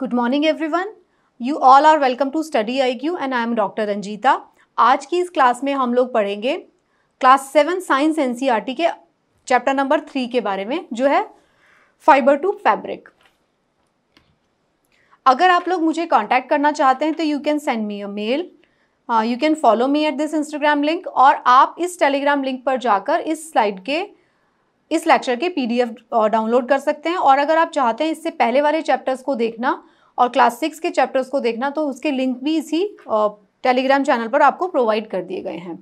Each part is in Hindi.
Good morning everyone you all are welcome to study I Q and I am doctor Ranjeeta आज की इस क्लास में हम लोग पढ़ेंगे क्लास सेवन साइंस एन के चैप्टर नंबर थ्री के बारे में जो है फाइबर टू फैब्रिक अगर आप लोग मुझे कांटेक्ट करना चाहते हैं तो you can send me a mail you can follow me at this Instagram link और आप इस टेलीग्राम लिंक पर जाकर इस स्लाइड के इस लेक्चर के पीडीएफ डाउनलोड कर सकते हैं और अगर आप चाहते हैं इससे पहले वाले चैप्टर्स को देखना और क्लास सिक्स के चैप्टर्स को देखना तो उसके लिंक भी इसी टेलीग्राम चैनल पर आपको प्रोवाइड कर दिए गए हैं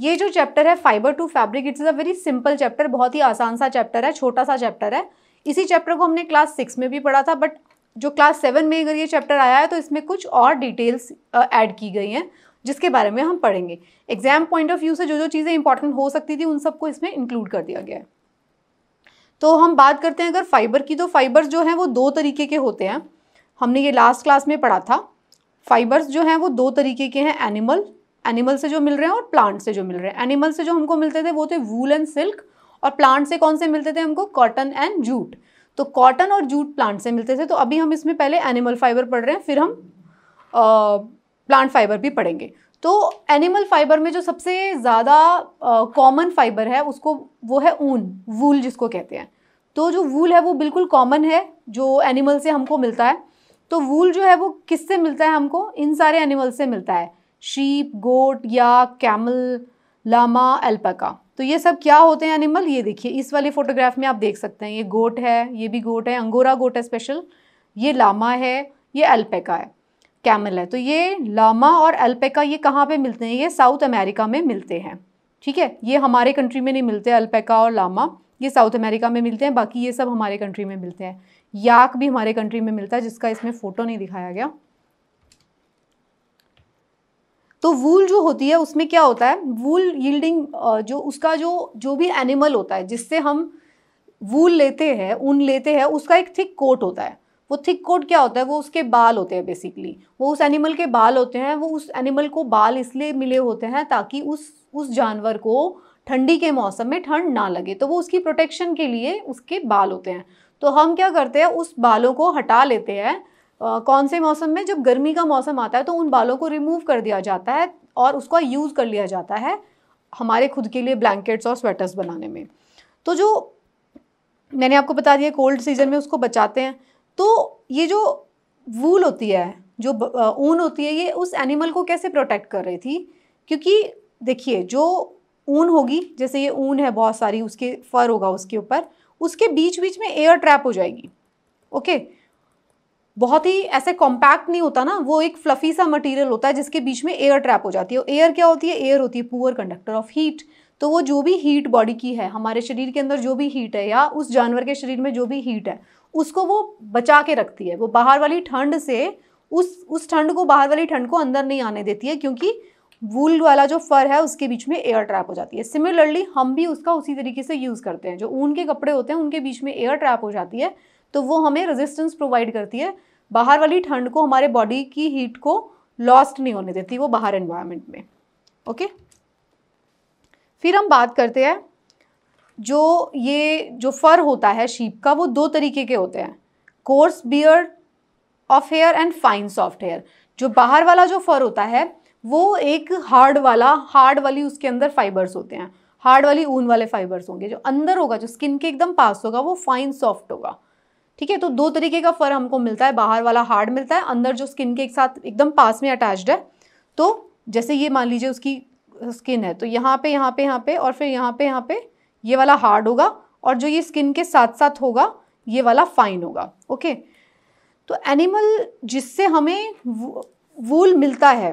ये जो चैप्टर है fibre to fabric it's a very simple chapter बहुत ही आसान सा चैप्टर है छोटा सा चैप्टर है इसी चैप्टर को हमने क्लास सिक्स में भी पढ़ा था बट जो क्लास सेवन में अगर ये चैप्टर आया है तो इसमें कुछ और डिटेल्स ऐड की गई हैं जिसके बारे में हम पढ़ेंगे एग्जाम पॉइंट ऑफ व्यू से जो जो चीज़ें इंपॉर्टेंट हो सकती थी उन सबको इसमें इंक्लूड कर दिया गया है तो हम बात करते हैं अगर फाइबर की तो फाइबर जो हैं वो दो तरीके के होते हैं हमने ये लास्ट क्लास में पढ़ा था फाइबर्स जो हैं वो दो तरीके के हैं एनिमल एनिमल से जो मिल रहे हैं और प्लांट से जो मिल रहे हैं एनिमल से जो हमको मिलते थे वो थे वूल एंड सिल्क और प्लांट से कौन से मिलते थे हमको कॉटन एंड जूट तो कॉटन और जूट प्लांट से मिलते थे तो अभी हम इसमें पहले एनिमल फाइबर पढ़ रहे हैं फिर हम प्लांट फाइबर भी पढ़ेंगे तो एनिमल फाइबर में जो सबसे ज़्यादा कॉमन फाइबर है उसको वो है ऊन वूल जिसको कहते हैं तो जो वूल है वो बिल्कुल कॉमन है जो एनिमल से हमको मिलता है तो वूल जो है वो किससे मिलता है हमको इन सारे एनिमल से मिलता है शीप गोट या कैमल लामा एल्पका तो ये सब क्या होते हैं एनिमल ये देखिए इस वाले फोटोग्राफ में आप देख सकते हैं ये गोट है ये भी गोट है अंगोरा गोट है स्पेशल ये लामा है ये एल्पेका है कैमल है तो ये लामा और एल्पेका ये कहाँ पे मिलते हैं ये साउथ अमेरिका में मिलते हैं ठीक है ये हमारे कंट्री में नहीं मिलते अल्पेका और लामा ये साउथ अमेरिका में मिलते हैं बाकी ये सब हमारे कंट्री में मिलते हैं याक भी हमारे कंट्री में मिलता है जिसका इसमें फोटो नहीं दिखाया गया तो वूल जो होती है उसमें क्या होता है वूल यील्डिंग जो उसका जो जो भी एनिमल होता है जिससे हम वूल लेते हैं ऊन लेते हैं उसका एक थिक कोट होता है वो थिक कोट क्या होता है वो उसके बाल होते हैं बेसिकली वो उस एनिमल के बाल होते हैं वो उस एनिमल को बाल इसलिए मिले होते हैं ताकि उस उस जानवर को ठंडी के मौसम में ठंड ना लगे तो वो उसकी प्रोटेक्शन के लिए उसके बाल होते हैं तो हम क्या करते हैं उस बालों को हटा लेते हैं कौन से मौसम में जब गर्मी का मौसम आता है तो उन बालों को रिमूव कर दिया जाता है और उसका यूज़ कर लिया जाता है हमारे खुद के लिए ब्लैंकेट्स और स्वेटर्स बनाने में तो जो मैंने आपको बता दिया कोल्ड सीजन में उसको बचाते हैं तो ये जो वूल होती है जो ऊन होती है ये उस एनिमल को कैसे प्रोटेक्ट कर रही थी क्योंकि देखिए जो ऊन होगी जैसे ये ऊन है बहुत सारी उसके फर होगा उसके ऊपर उसके बीच बीच में एयर ट्रैप हो जाएगी ओके बहुत ही ऐसे कॉम्पैक्ट नहीं होता ना वो एक फ्लफी सा मटेरियल होता है जिसके बीच में एयर ट्रैप हो जाती है एयर क्या होती है एयर होती है पुअर कंडक्टर ऑफ हीट तो वो जो भी हीट बॉडी की है हमारे शरीर के अंदर जो भी हीट है या उस जानवर के शरीर में जो भी हीट है उसको वो बचा के रखती है वो बाहर वाली ठंड से उस उस ठंड को बाहर वाली ठंड को अंदर नहीं आने देती है क्योंकि वूल वाला जो फर है उसके बीच में एयर ट्रैप हो जाती है सिमिलरली हम भी उसका उसी तरीके से यूज़ करते हैं जो ऊन के कपड़े होते हैं उनके बीच में एयर ट्रैप हो जाती है तो वो हमें रेजिस्टेंस प्रोवाइड करती है बाहर वाली ठंड को हमारे बॉडी की हीट को लॉस्ट नहीं होने देती वो बाहर एनवायरमेंट में ओके फिर हम बात करते हैं जो ये जो फर होता है शीप का वो दो तरीके के होते हैं coarse beard of hair and fine soft hair जो बाहर वाला जो फर होता है वो एक हार्ड वाला हार्ड वाली उसके अंदर फाइबर्स होते हैं हार्ड वाली ऊन वाले फाइबर्स होंगे जो अंदर होगा जो स्किन के एकदम पास होगा वो फाइन सॉफ्ट होगा ठीक है तो दो तरीके का फ़र हमको मिलता है बाहर वाला हार्ड मिलता है अंदर जो स्किन के एक साथ एकदम पास में अटैच्ड है तो जैसे ये मान लीजिए उसकी स्किन है तो यहाँ पे यहाँ पे यहाँ पे और फिर यहाँ पे यहाँ पे ये वाला हार्ड होगा और जो ये स्किन के साथ साथ होगा ये वाला फाइन होगा ओके तो एनिमल जिससे हमें वूल मिलता है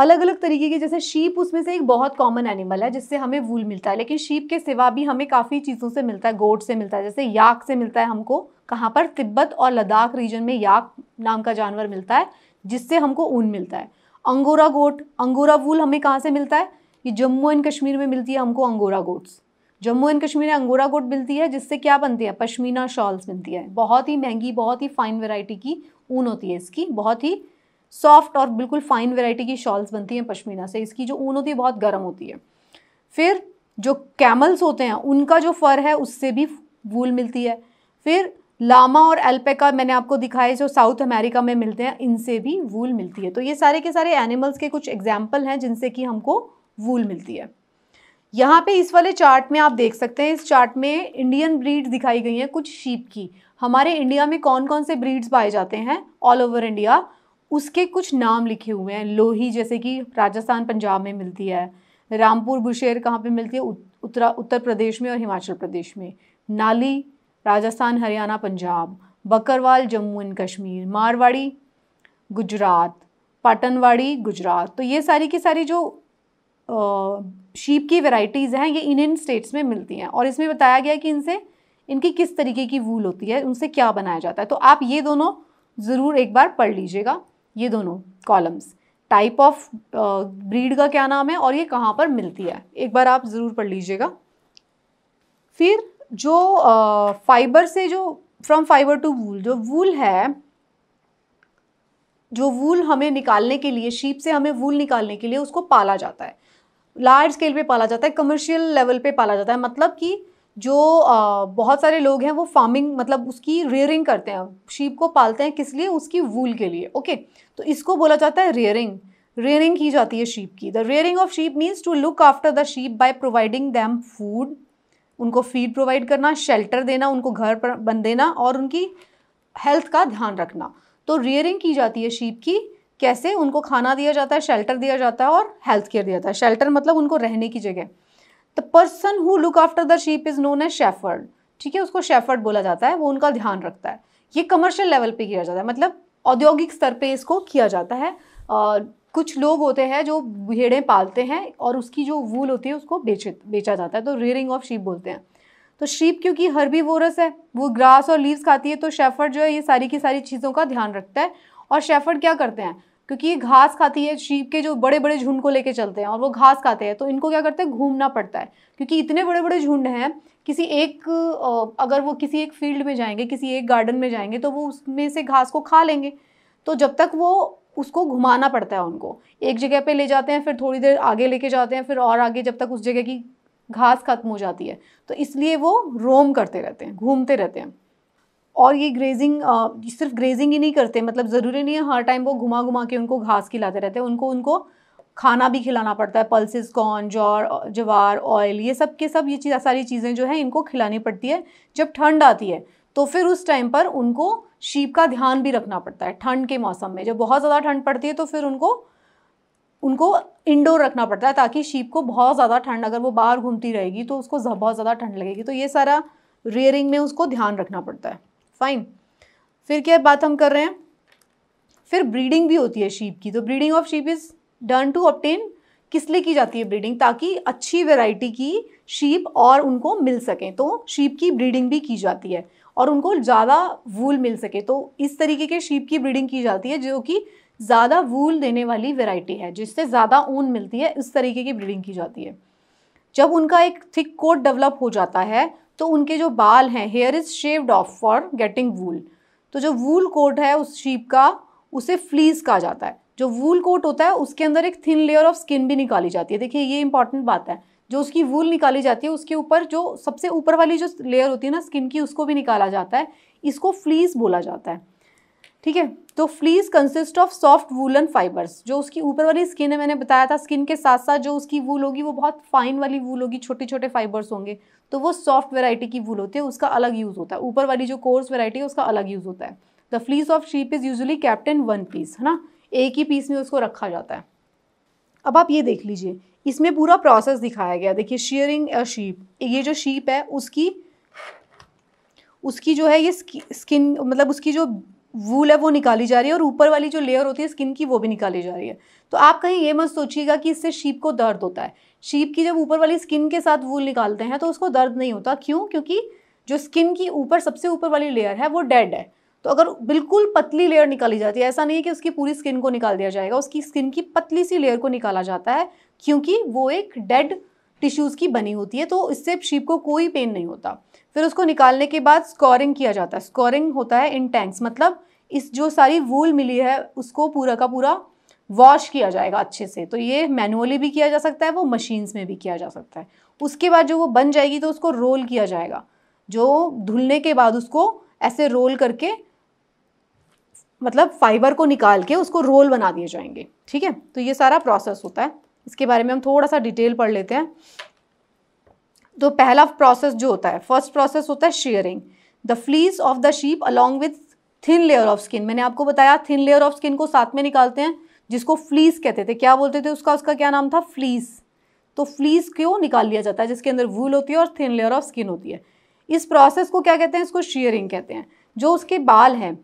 अलग अलग तरीके की जैसे शीप उसमें से एक बहुत कॉमन एनिमल है जिससे हमें वूल मिलता है लेकिन शीप के सिवा भी हमें काफ़ी चीज़ों से मिलता है गोट से मिलता है जैसे याक से मिलता है हमको कहाँ पर तिब्बत और लद्दाख रीजन में याक नाम का जानवर मिलता है जिससे हमको ऊन मिलता है अंगोरा गोट अंगोरा वूल हमें कहाँ से मिलता है ये जम्मू एंड कश्मीर में मिलती है हमको angora goats Jammu and Kashmir में अंगोरा गोट मिलती है जिससे क्या बनती है पश्मीना शॉल्स मिलती है बहुत ही महंगी बहुत ही फाइन वेराइटी की ऊन होती है इसकी बहुत ही सॉफ्ट और बिल्कुल फाइन वेराइटी की शॉल्स बनती हैं पश्मीना से इसकी जो ऊन होती है बहुत गर्म होती है फिर जो कैमल्स होते हैं उनका जो फ़र है उससे भी वूल मिलती है फिर लामा और एल्पेका मैंने आपको दिखाए जो साउथ अमेरिका में मिलते हैं इनसे भी वूल मिलती है तो ये सारे के सारे एनिमल्स के कुछ एग्जाम्पल हैं जिनसे कि हमको वूल मिलती है यहाँ पे इस वाले चार्ट में आप देख सकते हैं इस चार्ट में इंडियन ब्रीड्स दिखाई गई हैं कुछ शीप की हमारे इंडिया में कौन कौन से ब्रीड्स पाए जाते हैं ऑल ओवर इंडिया उसके कुछ नाम लिखे हुए हैं लोही जैसे कि राजस्थान पंजाब में मिलती है रामपुर बुशेर कहाँ पे मिलती है उत्तरा उत्तर प्रदेश में और हिमाचल प्रदेश में नाली राजस्थान हरियाणा पंजाब बकरवाल जम्मू एंड कश्मीर मारवाड़ी गुजरात पाटनवाड़ी गुजरात तो ये सारी की सारी जो शीप की वैरायटीज़ हैं ये इन इन स्टेट्स में मिलती हैं और इसमें बताया गया कि इनसे इनकी किस तरीके की वूल होती है उनसे क्या बनाया जाता है तो आप ये दोनों ज़रूर एक बार पढ़ लीजिएगा ये दोनों कॉलम्स टाइप ऑफ ब्रीड का क्या नाम है और ये कहाँ पर मिलती है एक बार आप ज़रूर पढ़ लीजिएगा फिर जो फाइबर uh, से जो फ्रॉम फाइबर टू वूल जो वूल है जो वूल हमें निकालने के लिए शीप से हमें वूल निकालने के लिए उसको पाला जाता है लार्ज स्केल पे पाला जाता है कमर्शियल लेवल पे पाला जाता है मतलब कि जो आ, uh, बहुत सारे लोग हैं वो फार्मिंग मतलब उसकी रेयरिंग करते हैं शीप को पालते हैं किस लिए उसकी वूल के लिए ओके okay? तो इसको बोला जाता है रेयरिंग रेयरिंग की जाती है शीप की the rearing of sheep means to look after the sheep by providing them food उनको फीड प्रोवाइड करना शेल्टर देना उनको घर पर बन देना और उनकी हेल्थ का ध्यान रखना तो रेयरिंग की जाती है शीप की कैसे उनको खाना दिया जाता है शेल्टर दिया जाता है और हेल्थ केयर दिया जाता है शेल्टर मतलब उनको रहने की जगह the person who look after the sheep is known as shepherd ठीक है उसको शेफर्ड बोला जाता है वो उनका ध्यान रखता है ये कमर्शियल लेवल पे किया जाता है मतलब औद्योगिक स्तर पे इसको किया जाता है आ, कुछ लोग होते हैं जो भेड़े पालते हैं और उसकी जो वूल होती है उसको बेच बेचा जाता है तो रेयरिंग ऑफ शीप बोलते हैं तो शीप क्योंकि वोरस है वो ग्रास और लीव्स खाती है तो शेफर्ड जो है ये सारी की सारी चीज़ों का ध्यान रखता है और शेफर्ड क्या करते हैं क्योंकि ये घास खाती है शीप के जो बड़े बड़े झुंड को लेके चलते हैं और वो घास खाते हैं तो इनको क्या करते हैं घूमना पड़ता है क्योंकि इतने बड़े बड़े झुंड हैं किसी एक अगर वो किसी एक फील्ड में जाएंगे किसी एक गार्डन में जाएंगे तो वो उसमें से घास को खा लेंगे तो जब तक वो उसको घुमाना पड़ता है उनको एक जगह पर ले जाते हैं फिर थोड़ी देर आगे लेके जाते हैं फिर और आगे जब तक उस जगह की घास खत्म हो जाती है तो इसलिए वो रोम करते रहते हैं घूमते रहते हैं और ये ग्रेजिंग आ, सिर्फ ग्रेजिंग ही नहीं करते मतलब ज़रूरी नहीं है हर टाइम वो घुमा घुमा के उनको घास खिलाते रहते हैं उनको उनको खाना भी खिलाना पड़ता है पल्सिस कॉर्न जौर जवार ऑयल ये सब के सब ये चीज़ सारी चीज़ें जो है इनको खिलानी पड़ती है जब ठंड आती है तो फिर उस टाइम पर उनको शीप का ध्यान भी रखना पड़ता है ठंड के मौसम में जब बहुत ज़्यादा ठंड पड़ती है तो फिर उनको उनको इंडोर रखना पड़ता है ताकि शीप को बहुत ज़्यादा ठंड अगर वो बाहर घूमती रहेगी तो उसको बहुत ज़्यादा ठंड लगेगी तो ये सारा रेयरिंग में उसको ध्यान रखना पड़ता है फाइन फिर क्या बात हम कर रहे हैं फिर ब्रीडिंग भी होती है शीप की तो breeding of sheep is done to obtain किस लिए की जाती है ब्रीडिंग ताकि अच्छी वेराइटी की शीप और उनको मिल सके तो शीप की ब्रीडिंग भी की जाती है और उनको ज़्यादा वूल मिल सके तो इस तरीके के शीप की ब्रीडिंग की जाती है जो कि ज़्यादा वूल देने वाली वेराइटी है जिससे ज़्यादा ऊन मिलती है इस तरीके की ब्रीडिंग की जाती है जब उनका एक थिक कोट डेवलप हो जाता है तो उनके जो बाल हैं hair is shaved off for getting wool तो जो वूल कोट है उस शीप का उसे फ्लीस कहा जाता है जो वूल कोट होता है उसके अंदर एक थिन लेयर ऑफ स्किन भी निकाली जाती है देखिए ये इंपॉर्टेंट बात है जो उसकी वूल निकाली जाती है उसके ऊपर जो सबसे ऊपर वाली जो लेयर होती है ना स्किन की उसको भी निकाला जाता है इसको फ्लीस बोला जाता है ठीक है तो fleece consist of soft woollen fibres जो उसकी ऊपर वाली स्किन है मैंने बताया था स्किन के साथ साथ जो उसकी वूल होगी वो बहुत फाइन वाली वूल होगी छोटे छोटे फाइबर्स होंगे तो वो सॉफ्ट वेराइटी की वूल होती है उसका अलग यूज़ होता है ऊपर वाली जो कोर्स वेराइटी है उसका अलग यूज़ होता है the fleece of sheep is usually kept in one piece है ना एक ही पीस में उसको रखा जाता है अब आप ये देख लीजिए इसमें पूरा प्रोसेस दिखाया गया देखिए शेयरिंग अ शीप ये जो शीप है उसकी उसकी जो है ये स्किन मतलब उसकी जो वूल है वो निकाली जा रही है और ऊपर वाली जो लेयर होती है स्किन की वो भी निकाली जा रही है तो आप कहीं ये मत सोचिएगा कि इससे शीप को दर्द होता है शीप की जब ऊपर वाली स्किन के साथ वूल निकालते हैं तो उसको दर्द नहीं होता क्यों क्योंकि जो स्किन की ऊपर सबसे ऊपर वाली लेयर है वो डेड है तो अगर बिल्कुल पतली लेयर निकाली जाती है ऐसा नहीं है कि उसकी पूरी स्किन को निकाल दिया जाएगा उसकी स्किन की पतली सी लेयर को निकाला जाता है क्योंकि वो एक डेड टिश्यूज़ की बनी होती है तो इससे शीप को कोई पेन नहीं होता फिर उसको निकालने के बाद स्कोरिंग किया जाता है स्कोरिंग होता है इन टैंक्स मतलब इस जो सारी वूल मिली है उसको पूरा का पूरा वॉश किया जाएगा अच्छे से तो ये मैनुअली भी किया जा सकता है वो मशीन्स में भी किया जा सकता है उसके बाद जो वो बन जाएगी तो उसको रोल किया जाएगा जो धुलने के बाद उसको ऐसे रोल करके मतलब फाइबर को निकाल के उसको रोल बना दिए जाएंगे ठीक है तो ये सारा प्रोसेस होता है इसके बारे में हम थोड़ा सा डिटेल पढ़ लेते हैं तो पहला प्रोसेस जो होता है फर्स्ट प्रोसेस होता है shearing the fleece of the sheep along with thin layer of skin मैंने आपको बताया थिन लेयर ऑफ स्किन को साथ में निकालते हैं जिसको फ्लीस कहते थे क्या बोलते थे उसका उसका क्या नाम था फ्लीस तो फ्लीस क्यों निकाल लिया जाता है जिसके अंदर वूल होती है और थिन लेयर ऑफ स्किन होती है इस प्रोसेस को क्या कहते हैं इसको शेयरिंग कहते हैं जो उसके बाल हैं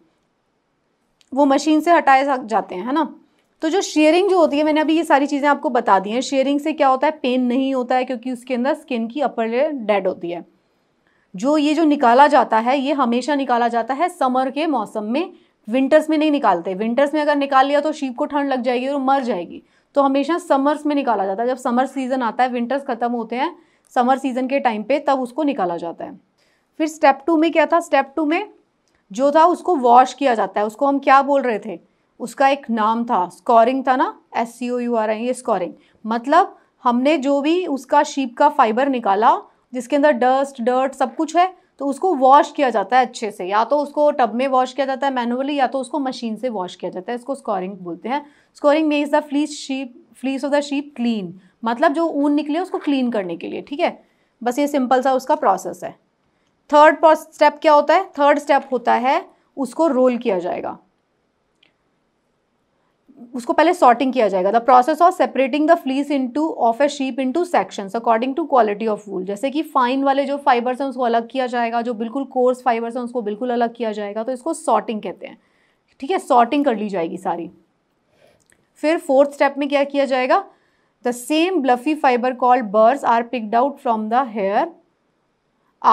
वो मशीन से हटाए जाते हैं है ना तो जो शेयरिंग जो होती है मैंने अभी ये सारी चीज़ें आपको बता दी हैं शेयरिंग से क्या होता है पेन नहीं होता है क्योंकि उसके अंदर स्किन की अपर लेयर डेड होती है जो ये जो निकाला जाता है ये हमेशा निकाला जाता है समर के मौसम में विंटर्स में नहीं निकालते विंटर्स में अगर निकाल लिया तो शीप को ठंड लग जाएगी और मर जाएगी तो हमेशा समर्स में निकाला जाता है जब समर सीज़न आता है विंटर्स ख़त्म होते हैं समर सीज़न के टाइम पे तब उसको निकाला जाता है फिर स्टेप टू में क्या था स्टेप टू में जो था उसको वॉश किया जाता है उसको हम क्या बोल रहे थे उसका एक नाम था स्कॉरिंग था ना S C O U R I ये स्कोरिंग मतलब हमने जो भी उसका शीप का फाइबर निकाला जिसके अंदर डस्ट डर्ट सब कुछ है तो उसको वॉश किया जाता है अच्छे से या तो उसको टब में वॉश किया जाता है मैनुअली या तो उसको मशीन से वॉश किया जाता है इसको स्कोरिंग बोलते हैं scouring makes the fleece sheep fleece of the sheep clean मतलब जो ऊन निकले उसको क्लीन करने के लिए ठीक है बस ये सिंपल सा उसका प्रोसेस है थर्ड स्टेप क्या होता है थर्ड स्टेप होता है उसको रोल किया जाएगा उसको पहले सॉर्टिंग किया जाएगा the process of separating the fleece into of a sheep into sections according to quality of wool जैसे कि फाइन वाले जो फाइबर्स हैं उसको अलग किया जाएगा जो बिल्कुल कोर्स फाइबर्स हैं उसको बिल्कुल अलग किया जाएगा तो इसको सॉर्टिंग कहते हैं ठीक है सॉर्टिंग कर ली जाएगी सारी फिर फोर्थ स्टेप में क्या किया जाएगा the same fluffy fibre called burrs are picked out from the hair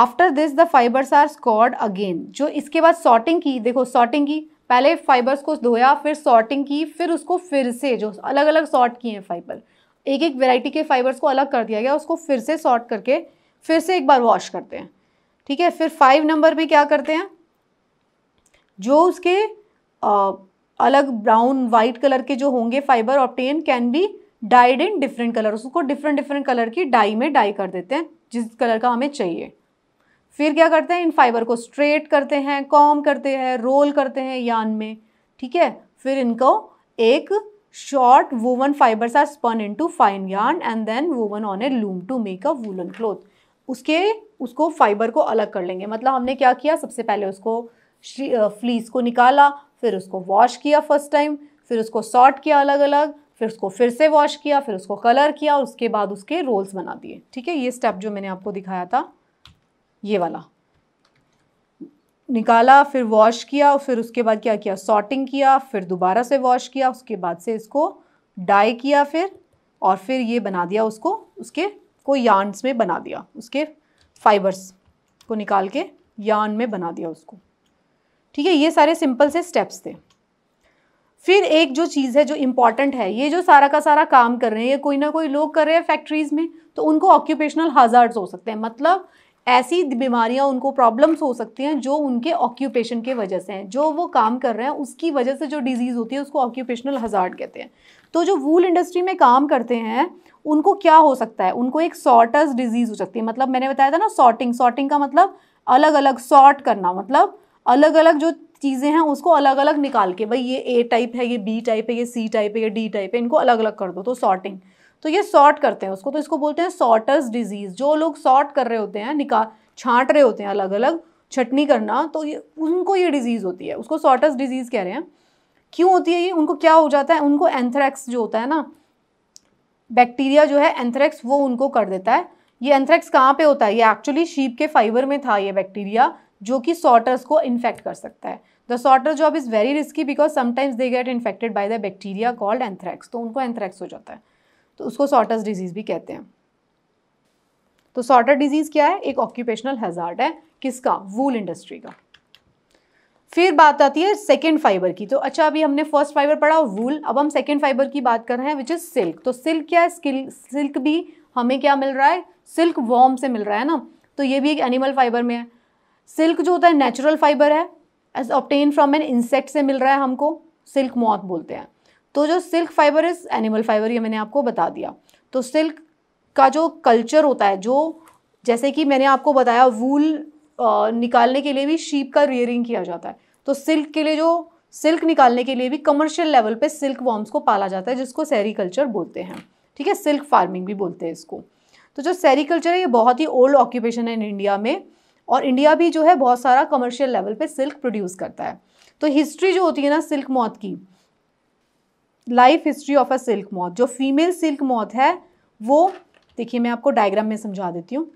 after this the fibres are scoured again जो इसके बाद सॉर्टिंग की देखो सॉर्टिंग की पहले फाइबर्स को धोया फिर सॉर्टिंग की फिर उसको फिर से जो अलग अलग सॉर्ट किए हैं फाइबर एक एक वेराइटी के फाइबर्स को अलग कर दिया गया उसको फिर से सॉर्ट करके फिर से एक बार वॉश करते हैं ठीक है फिर फाइव नंबर में क्या करते हैं जो उसके आ, अलग ब्राउन वाइट कलर के जो होंगे fibre obtain can be dyed in different colour उसको डिफरेंट डिफरेंट कलर की डाई में डाई कर देते हैं जिस कलर का हमें चाहिए फिर क्या करते हैं इन फाइबर को स्ट्रेट करते हैं कॉम करते हैं रोल करते हैं यान में ठीक है फिर इनको एक short woven are spun into fine yarn and then woven on a loom to make a woollen cloth उसके उसको फाइबर को अलग कर लेंगे मतलब हमने क्या किया सबसे पहले उसको फ्लीस को निकाला फिर उसको वॉश किया फर्स्ट टाइम फिर उसको सॉर्ट किया अलग अलग फिर उसको फिर से वॉश किया फिर उसको कलर किया और उसके बाद उसके रोल्स बना दिए ठीक है ये स्टेप जो मैंने आपको दिखाया था ये वाला निकाला फिर वॉश किया और फिर उसके बाद क्या किया सॉटिंग किया फिर दोबारा से वॉश किया उसके बाद से इसको डाई किया फिर और फिर ये बना दिया उसको उसके को यार्नस में बना दिया उसके फाइबर्स को निकाल के यार्न में बना दिया उसको ठीक है ये सारे सिंपल से स्टेप्स थे फिर एक जो चीज़ है जो इम्पॉर्टेंट है ये जो सारा का सारा काम कर रहे हैं ये कोई ना कोई लोग कर रहे हैं फैक्ट्रीज़ में तो उनको ऑक्यूपेशनल हज़ार्ड्स हो सकते हैं मतलब ऐसी बीमारियां उनको प्रॉब्लम्स हो सकती हैं जो उनके ऑक्यूपेशन के वजह से हैं जो वो काम कर रहे हैं उसकी वजह से जो डिजीज़ होती है उसको ऑक्यूपेशनल हजार्ड कहते हैं तो जो वूल इंडस्ट्री में काम करते हैं उनको क्या हो सकता है उनको एक सॉर्टर्स डिजीज़ हो सकती है मतलब मैंने बताया था ना सॉर्टिंग सॉर्टिंग का मतलब अलग अलग सॉर्ट करना मतलब अलग अलग जो चीज़ें हैं उसको अलग अलग निकाल के भाई ये ए टाइप है ये बी टाइप है ये सी टाइप है ये डी टाइप है इनको अलग अलग कर दो तो सॉर्टिंग तो ये सॉर्ट करते हैं उसको तो इसको बोलते हैं सॉर्टर्स डिजीज़ जो लोग सॉर्ट कर रहे होते हैं निकाल छांट रहे होते हैं अलग अलग छटनी करना तो ये उनको ये डिजीज़ होती है उसको सॉर्टस डिजीज़ कह रहे हैं क्यों होती है ये उनको क्या हो जाता है उनको एंथ्रैक्स जो होता है ना बैक्टीरिया जो है एंथ्रैक्स वो उनको कर देता है ये एंथ्रैक्स कहाँ पे होता है ये एक्चुअली शीप के फाइबर में था ये बैक्टीरिया जो कि सॉर्टर्स को इन्फेक्ट कर सकता है the sorter job is very risky because sometimes they get infected by the bacteria called anthrax तो उनको एंथ्रैक्स हो जाता है तो उसको सॉटर्स डिजीज़ भी कहते हैं तो सॉटर डिजीज़ क्या है एक ऑक्यूपेशनल हेजार्ड है किसका वूल इंडस्ट्री का फिर बात आती है सेकेंड फाइबर की तो अच्छा अभी हमने फर्स्ट फाइबर पढ़ा वूल अब हम सेकेंड फाइबर की बात कर रहे हैं विच इज़ सिल्क तो सिल्क क्या है स्किल सिल्क भी हमें क्या मिल रहा है सिल्क वॉर्म से मिल रहा है ना तो ये भी एक एनिमल फाइबर में है सिल्क जो होता है नेचुरल फाइबर है as obtain from an insect से मिल रहा है हमको सिल्क मॉथ बोलते हैं तो जो silk fibre is animal fibre ये मैंने आपको बता दिया तो सिल्क का जो कल्चर होता है जो जैसे कि मैंने आपको बताया वूल निकालने के लिए भी शीप का रियरिंग किया जाता है तो सिल्क के लिए जो सिल्क निकालने के लिए भी कमर्शियल लेवल पे सिल्क वॉर्म्स को पाला जाता है जिसको सेरीकल्चर बोलते हैं ठीक है सिल्क फार्मिंग भी बोलते हैं इसको तो जो सेरीकल्चर है ये बहुत ही ओल्ड ऑक्यूपेशन है इन इंडिया में और इंडिया भी जो है बहुत सारा कमर्शियल लेवल पे सिल्क प्रोड्यूस करता है तो हिस्ट्री जो होती है ना सिल्क मौत की life history of a silk moth जो फीमेल सिल्क मॉथ है वो देखिए मैं आपको डायग्राम में समझा देती हूँ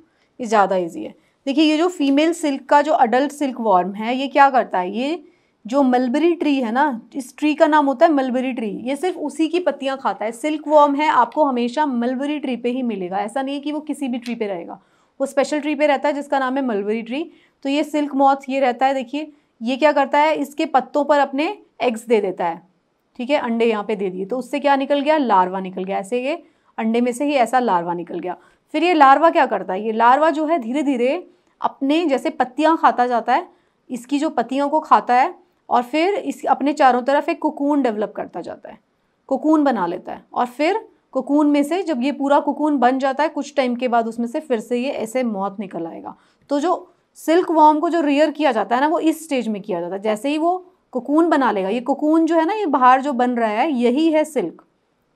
ये ज़्यादा इजी है देखिए ये जो फीमेल सिल्क का जो अडल्ट सिल्क वॉर्म है ये क्या करता है ये जो मलबरी ट्री है ना इस ट्री का नाम होता है मलबरी ट्री ये सिर्फ उसी की पत्तियाँ खाता है सिल्क वॉर्म है आपको हमेशा मलबरी ट्री पे ही मिलेगा ऐसा नहीं है कि वो किसी भी ट्री पे रहेगा वो स्पेशल ट्री पे रहता है जिसका नाम है मलबरी ट्री तो ये सिल्क मॉथ ये रहता है देखिए ये क्या करता है इसके पत्तों पर अपने एग्स दे देता है ठीक है अंडे यहाँ पे दे दिए तो उससे क्या निकल गया लार्वा निकल गया ऐसे ये अंडे में से ही ऐसा लार्वा निकल गया फिर ये लार्वा क्या करता है ये लार्वा जो है धीरे धीरे अपने जैसे पत्तियाँ खाता जाता है इसकी जो पत्तियों को खाता है और फिर इस अपने चारों तरफ एक कोकून डेवलप करता जाता है कोकून बना लेता है और फिर कोकून में से जब ये पूरा कोकून बन जाता है कुछ टाइम के बाद उसमें से फिर से ये ऐसे मौत निकल आएगा तो जो सिल्क वॉर्म को जो रियर किया जाता है ना वो इस स्टेज में किया जाता है जैसे ही वो कोकून बना लेगा ये कोकून जो है ना ये बाहर जो बन रहा है यही है सिल्क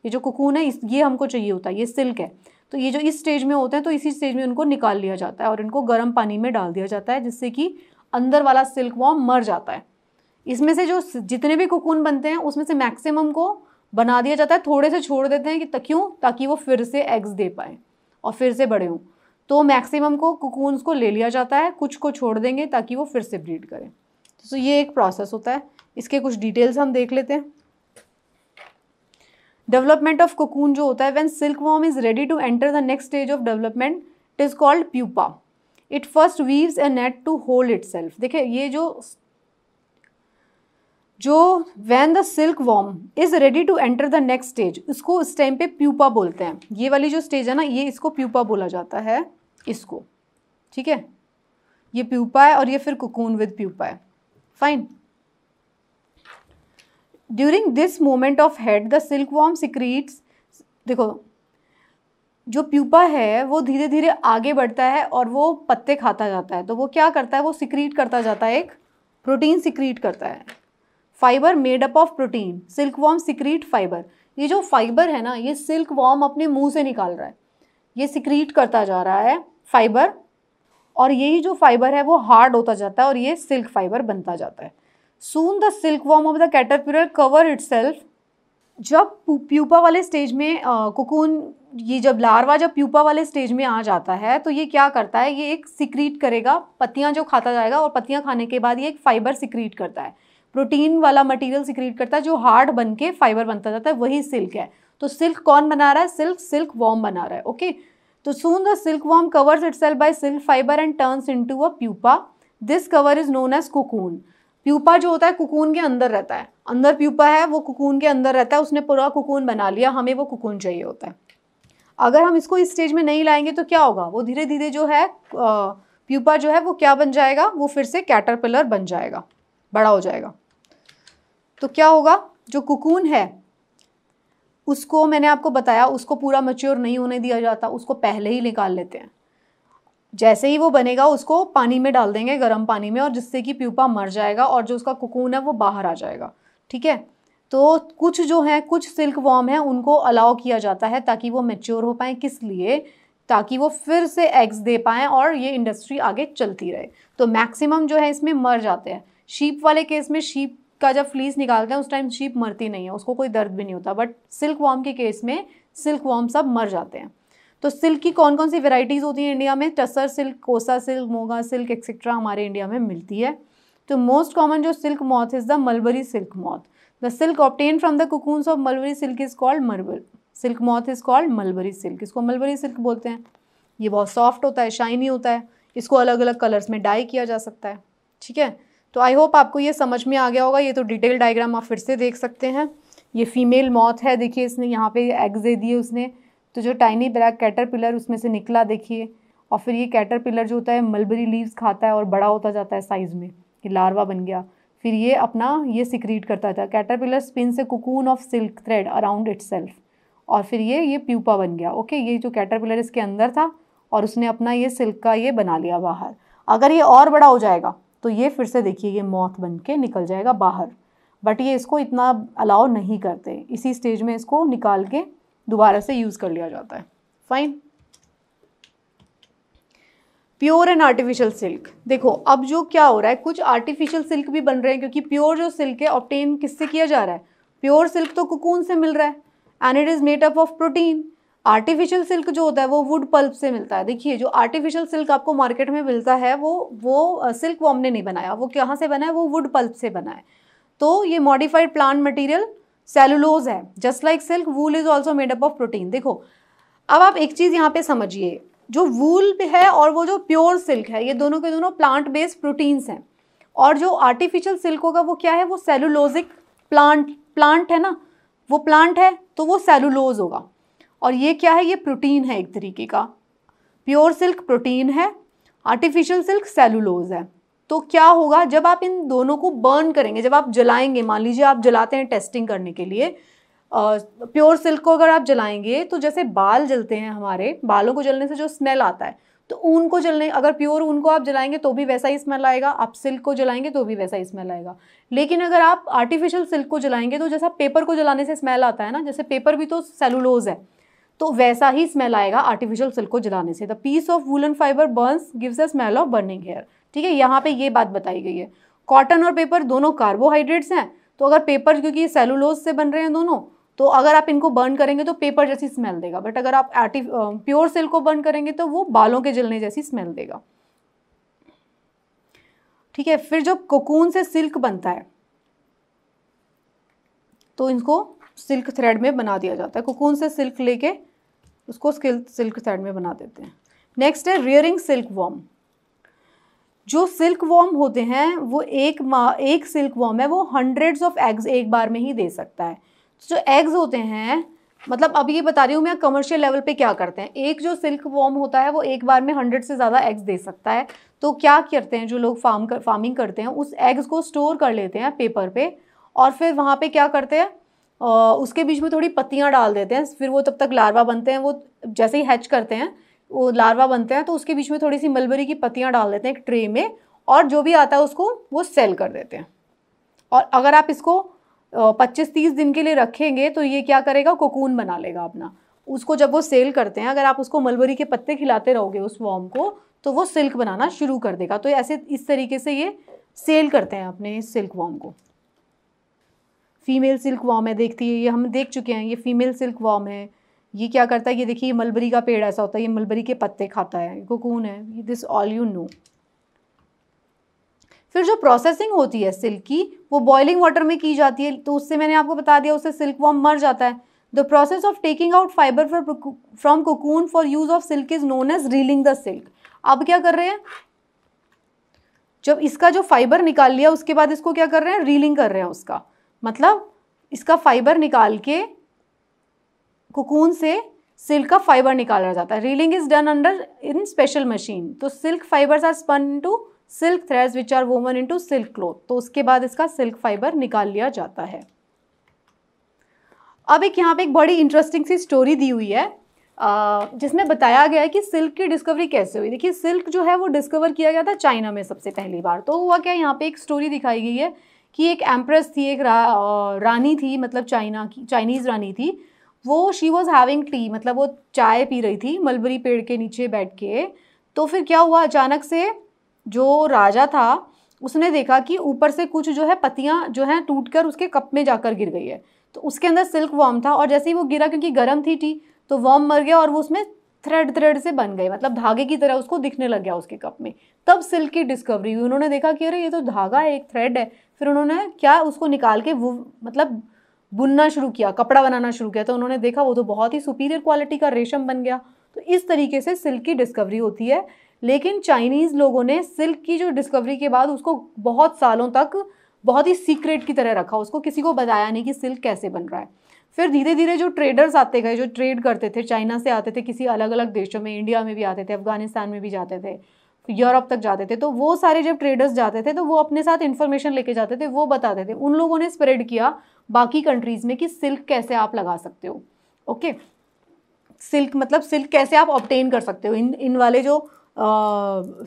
ये जो कोकून है ये हमको चाहिए होता है ये सिल्क है तो ये जो इस स्टेज में होते हैं तो इसी स्टेज में उनको निकाल लिया जाता है और इनको गर्म पानी में डाल दिया जाता है जिससे कि अंदर वाला सिल्क वॉम मर जाता है इसमें से जो जितने भी कोकून बनते हैं उसमें से मैक्सिमम को बना दिया जाता है थोड़े से छोड़ देते हैं कि क्यों ताकि वो फिर से एग्स दे पाएँ और फिर से बड़े हों तो मैक्सिमम को कुकून्स को ले लिया जाता है कुछ को छोड़ देंगे ताकि वो फिर से ब्रीड करें तो ये एक प्रोसेस होता है इसके कुछ डिटेल्स हम देख लेते हैं डेवलपमेंट ऑफ कोकून जो होता है when silkworm is ready to enter the next stage of development it is called pupa it first weaves a net to hold itself देखिए ये जो जो when the silkworm is ready to enter the next stage इसको उस टाइम पे प्यूपा बोलते हैं ये वाली जो स्टेज है ना ये इसको प्यूपा बोला जाता है इसको ठीक है ये प्यूपा है और ये फिर कुकून विद प्यूपा है fine during this moment of head the silkworm secretes देखो जो प्यूपा है वो धीरे धीरे आगे बढ़ता है और वो पत्ते खाता जाता है तो वो क्या करता है वो सिक्रीट करता जाता है एक प्रोटीन सिक्रीट करता है fibre made up of protein silkworm secrete fibre ये जो फाइबर है ना ये सिल्क वॉर्म अपने मुंह से निकाल रहा है ये सिक्रीट करता जा रहा है फाइबर और यही जो फाइबर है वो हार्ड होता जाता है और ये सिल्क फाइबर बनता जाता है soon the silkworm of the caterpillar cover it जब प्यूपा वाले स्टेज में कोकून ये जब लार्वा जब प्यूपा वाले स्टेज में आ जाता है तो ये क्या करता है ये एक सिक्रीट करेगा पत्तियाँ जो खाता जाएगा और पत्तियाँ खाने के बाद ये एक फाइबर सिक्रीट करता है प्रोटीन वाला मटेरियल सिक्रीट करता है जो हार्ड बन के फाइबर बनता जाता है वही सिल्क है तो सिल्क कौन बना रहा है सिल्क सिल्क वॉम बना रहा है ओके तो worm the itself by silk fibre and and into a pupa this cover is known as cocoon pupa जो होता है कुकून के अंदर रहता है अंदर प्यूपा है वो कुकून के अंदर रहता है उसने पूरा कुकून बना लिया हमें वो कुकून चाहिए होता है अगर हम इसको इस स्टेज में नहीं लाएंगे तो क्या होगा वो धीरे धीरे जो है प्यूपा जो है वो क्या बन जाएगा वो फिर से कैटरपिलर बन जाएगा बड़ा हो जाएगा तो क्या होगा जो कुकून है उसको मैंने आपको बताया उसको पूरा मच्योर नहीं होने दिया जाता उसको पहले ही निकाल लेते हैं जैसे ही वो बनेगा उसको पानी में डाल देंगे गर्म पानी में और जिससे कि प्यूपा मर जाएगा और जो उसका कुकून है वो बाहर आ जाएगा ठीक है तो कुछ जो है कुछ सिल्क वॉर्म है उनको अलाउ किया जाता है ताकि वो मेच्योर हो पाएँ किस लिए ताकि वो फिर से एग्स दे पाएँ और ये इंडस्ट्री आगे चलती रहे तो मैक्सिमम जो है इसमें मर जाते हैं शीप वाले केस में शीप का जब फ्लीस निकालते हैं उस टाइम शीप मरती नहीं है उसको कोई दर्द भी नहीं होता बट सिल्क वॉर्म के केस में सिल्क वॉर्म सब मर जाते हैं तो सिल्क की कौन कौन सी वेराइटीज़ होती हैं इंडिया में tussar silk kosa silk muga silk etcetera हमारे इंडिया में मिलती है तो मोस्ट कॉमन जो silk moth is the mulberry silk moth the silk obtain from the cocoons of mulberry silk is called mulberry silk moth is called mulberry silk इसको मलबरी सिल्क बोलते हैं ये बहुत सॉफ्ट होता है शाइनी होता है इसको अलग अलग कलर्स में डाई किया जा सकता है ठीक है तो आई होप आपको ये समझ में आ गया होगा ये तो डिटेल डायग्राम आप फिर से देख सकते हैं ये फीमेल मॉथ है देखिए इसने यहाँ पे एग्स दे दिए उसने तो जो टाइनी ब्लैक कैटरपिलर उसमें से निकला देखिए और फिर ये कैटरपिलर जो होता है मलबरी लीव्स खाता है और बड़ा होता जाता है साइज़ में ये लार्वा बन गया फिर ये अपना ये सिक्रीट करता था कैटरपिलर स्पिन से cocoon of silk thread around its और फिर ये ये प्यूपा बन गया ओके ये जो कैटरपिलर इसके अंदर था और उसने अपना ये सिल्क का ये बना लिया बाहर अगर ये और बड़ा हो जाएगा तो ये फिर से देखिए ये मौत बन के निकल जाएगा बाहर बट ये इसको इतना अलाउ नहीं करते इसी स्टेज में इसको निकाल के दोबारा से यूज़ कर लिया जाता है fine pure and artificial silk देखो अब जो क्या हो रहा है कुछ आर्टिफिशियल सिल्क भी बन रहे हैं क्योंकि प्योर जो सिल्क है ऑप्टेन किससे किया जा रहा है प्योर सिल्क तो कुकून से मिल रहा है and it is made up of protein artificial silk जो होता है वो वुड पल्प से मिलता है देखिए जो आर्टिफिशियल सिल्क आपको मार्केट में मिलता है वो वो सिल्क वो हमने नहीं बनाया वो कहाँ से बना है वो वुड पल्प से बना है तो ये मॉडिफाइड प्लांट मटेरियल सेलुलोज है just like silk wool is also made up of protein देखो अब आप एक चीज़ यहाँ पे समझिए जो वूल है और वो जो प्योर सिल्क है ये दोनों के दोनों प्लांट बेस्ड प्रोटीन्स हैं और जो आर्टिफिशियल सिल्क होगा वो क्या है वो सेलुलोजिक प्लांट प्लांट है ना वो प्लांट है तो वो सेलुलोज होगा और ये क्या है ये प्रोटीन है एक तरीके का प्योर सिल्क प्रोटीन है आर्टिफिशियल सिल्क सेलुलोज है तो क्या होगा जब आप इन दोनों को बर्न करेंगे जब आप जलाएंगे मान लीजिए आप जलाते हैं टेस्टिंग करने के लिए प्योर सिल्क को अगर आप जलाएंगे तो जैसे बाल जलते हैं हमारे बालों को जलने से जो स्मेल आता है तो ऊन को जलने अगर प्योर ऊन को आप जलाएंगे तो भी वैसा ही स्मेल आएगा आप सिल्क को जलाएंगे तो भी वैसा ही स्मेल आएगा लेकिन अगर आप आर्टिफिशियल सिल्क को जलाएंगे तो जैसा पेपर को जलाने से स्मेल आता है ना जैसे पेपर भी तो सेलुलोज है तो वैसा ही स्मेल आएगा आर्टिफिशियल सिल्क को जलाने से the piece of woollen fibre burns gives a smell of burning hair ठीक है यहाँ पे ये बात बताई गई है कॉटन और पेपर दोनों कार्बोहाइड्रेट्स हैं तो अगर पेपर क्योंकि सेलुलोज से बन रहे हैं दोनों तो अगर आप इनको बर्न करेंगे तो पेपर जैसी स्मेल देगा बट अगर आप आर्टिफ प्योर सिल्क को बर्न करेंगे तो वो बालों के जलने जैसी स्मेल देगा ठीक है फिर जब कोकून से सिल्क बनता है तो इनको सिल्क थ्रेड में बना दिया जाता है कोकून से सिल्क लेके उसको सिल्क थ्रेड में बना देते हैं नेक्स्ट है रियरिंग सिल्क वॉम जो सिल्क वॉम होते हैं वो एक मा एक सिल्क वॉम है वो हंड्रेड्स ऑफ एग्स एक बार में ही दे सकता है जो एग्स होते हैं मतलब अब ये बता रही हूँ मैं कमर्शियल लेवल पे क्या करते हैं एक जो सिल्क वॉम होता है वो एक बार में हंड्रेड से ज़्यादा एग्स दे सकता है तो क्या करते हैं जो लोग फार्म कर फार्मिंग करते हैं उस एग्स को स्टोर कर लेते हैं पेपर पे और फिर वहाँ पे क्या करते हैं उसके बीच में थोड़ी पत्तियाँ डाल देते हैं फिर वो तब तक लार्वा बनते हैं वो जैसे ही हैच करते हैं वो लार्वा बनते हैं तो उसके बीच में थोड़ी सी मलबरी की पत्तियाँ डाल देते हैं एक ट्रे में और जो भी आता है उसको वो सेल कर देते हैं और अगर आप इसको पच्चीस तीस दिन के लिए रखेंगे तो ये क्या करेगा कोकून बना लेगा अपना उसको जब वो सेल करते हैं अगर आप उसको मलबरी के पत्ते खिलाते रहोगे उस वॉम को तो वो सिल्क बनाना शुरू कर देगा तो ऐसे इस तरीके से ये सेल करते हैं अपने सिल्क वॉर्म को फीमेल सिल्क वॉम है देखती है ये हम देख चुके हैं ये फीमेल सिल्क वॉम है ये क्या करता है ये देखिए ये मलबरी का पेड़ ऐसा होता है ये मलबरी के पत्ते खाता है कोकून है दिस ऑल यू नो फिर जो प्रोसेसिंग होती है सिल्क की वो बॉइलिंग वाटर में की जाती है तो उससे मैंने आपको बता दिया उससे सिल्क वॉम मर जाता है the process of taking out fibre for from cocoon for use of silk is known as reeling the silk अब क्या कर रहे हैं जब इसका जो फाइबर निकाल लिया उसके बाद इसको क्या कर रहे हैं रीलिंग कर रहे हैं उसका मतलब इसका फाइबर निकाल के कोकून से सिल्क का फाइबर निकाला जाता है reeling is done under in special machine तो silk fibres are spun into silk threads which are woven into silk cloth तो उसके बाद इसका सिल्क फाइबर निकाल लिया जाता है अब एक यहाँ पे एक बड़ी इंटरेस्टिंग सी स्टोरी दी हुई है जिसमें बताया गया है कि सिल्क की डिस्कवरी कैसे हुई देखिए सिल्क जो है वो डिस्कवर किया गया था चाइना में सबसे पहली बार तो हुआ क्या यहाँ पे एक स्टोरी दिखाई गई है कि एक एम्प्रेस थी एक रा, रानी थी मतलब चाइना की चाइनीज़ रानी थी वो शी वॉज़ हैविंग टी मतलब वो चाय पी रही थी मलबरी पेड़ के नीचे बैठ के तो फिर क्या हुआ अचानक से जो राजा था उसने देखा कि ऊपर से कुछ जो है पत्तियाँ जो हैं टूट कर उसके कप में जाकर गिर गई है तो उसके अंदर सिल्क वॉम था और जैसे ही वो गिरा क्योंकि गर्म थी टी तो वॉम मर गया और वो उसमें थ्रेड थ्रेड से बन गए मतलब धागे की तरह उसको दिखने लग गया उसके कप में तब सिल्क की डिस्कवरी हुई उन्होंने देखा कि अरे ये तो धागा है एक थ्रेड है फिर उन्होंने क्या उसको निकाल के वो मतलब बुनना शुरू किया कपड़ा बनाना शुरू किया तो उन्होंने देखा वो तो बहुत ही सुपीरियर क्वालिटी का रेशम बन गया तो इस तरीके से सिल्क की डिस्कवरी होती है लेकिन चाइनीज़ लोगों ने सिल्क की जो डिस्कवरी के बाद उसको बहुत सालों तक बहुत ही सीक्रेट की तरह रखा उसको किसी को बताया नहीं कि सिल्क कैसे बन रहा है फिर धीरे धीरे जो ट्रेडर्स आते गए जो ट्रेड करते थे चाइना से आते थे किसी अलग अलग देशों में इंडिया में भी आते थे अफगानिस्तान में भी जाते थे यूरोप तक जाते थे तो वो सारे जब ट्रेडर्स जाते थे तो वो अपने साथ इन्फॉर्मेशन लेके जाते थे वो बताते थे उन लोगों ने स्प्रेड किया बाकी कंट्रीज़ में कि सिल्क कैसे आप लगा सकते हो ओके सिल्क मतलब सिल्क कैसे आप ऑप्टेन कर सकते हो इन इन वाले जो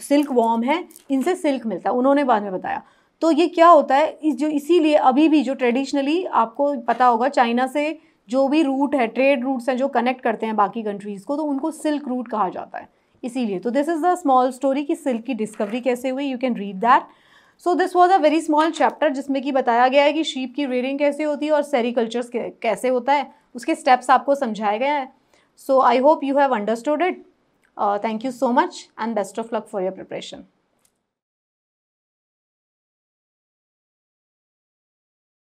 सिल्क वॉर्म हैं इनसे सिल्क मिलता है उन्होंने बाद में बताया तो ये क्या होता है इस जो इसीलिए अभी भी जो ट्रेडिशनली आपको पता होगा चाइना से जो भी रूट है ट्रेड रूट्स हैं जो कनेक्ट करते हैं बाकी कंट्रीज़ को तो उनको सिल्क रूट कहा जाता है इसीलिए तो this is the small story कि सिल्क की डिस्कवरी कैसे हुई you can read that so this was a very small chapter जिसमें कि बताया गया है कि शीप की रेडिंग कैसे होती है और सेरीकल्चर कैसे होता है उसके स्टेप्स आपको समझाए गए हैं so I hope you have understood it thank you so much and best of luck for your preparation